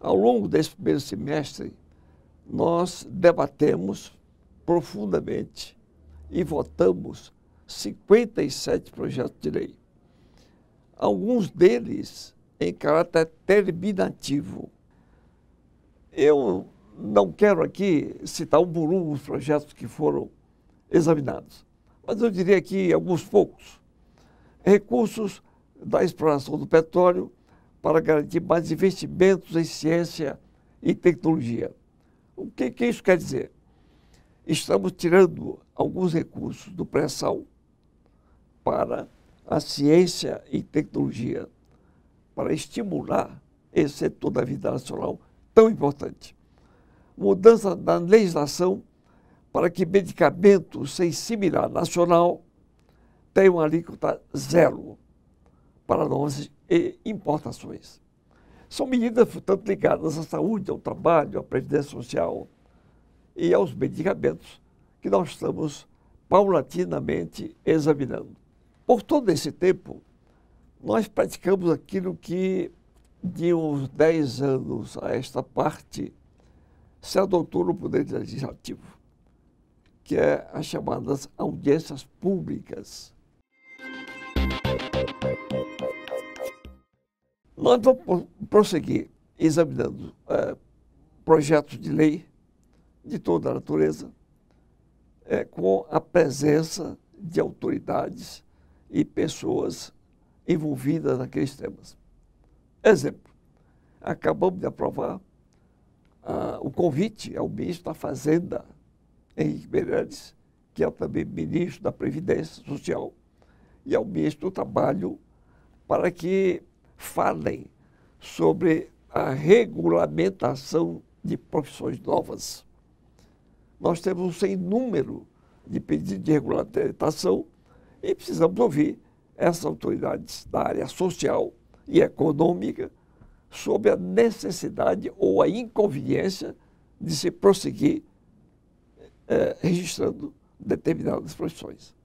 Ao longo desse primeiro semestre, nós debatemos profundamente e votamos 57 projetos de lei. Alguns deles em caráter terminativo. Eu não quero aqui citar um por um os projetos que foram examinados, mas eu diria que alguns poucos. Recursos da exploração do petróleo, para garantir mais investimentos em ciência e tecnologia. O que, que isso quer dizer? Estamos tirando alguns recursos do pré-sal para a ciência e tecnologia, para estimular esse setor da vida nacional tão importante. Mudança da legislação para que medicamentos sem similar nacional tenham alíquota zero para novas e importações. São medidas, portanto, ligadas à saúde, ao trabalho, à previdência social e aos medicamentos que nós estamos paulatinamente examinando. Por todo esse tempo, nós praticamos aquilo que, de uns 10 anos a esta parte, se adotou no Poder Legislativo, que é as chamadas audiências públicas. Nós vamos prosseguir examinando é, projetos de lei de toda a natureza, é, com a presença de autoridades e pessoas envolvidas naqueles temas. Exemplo, acabamos de aprovar ah, o convite ao ministro da Fazenda, Henrique Meirelles, que é também ministro da Previdência Social, e ao ministro do Trabalho, para que falem sobre a regulamentação de profissões novas. Nós temos um sem número de pedidos de regulamentação e precisamos ouvir essas autoridades da área social e econômica sobre a necessidade ou a inconveniência de se prosseguir eh, registrando determinadas profissões.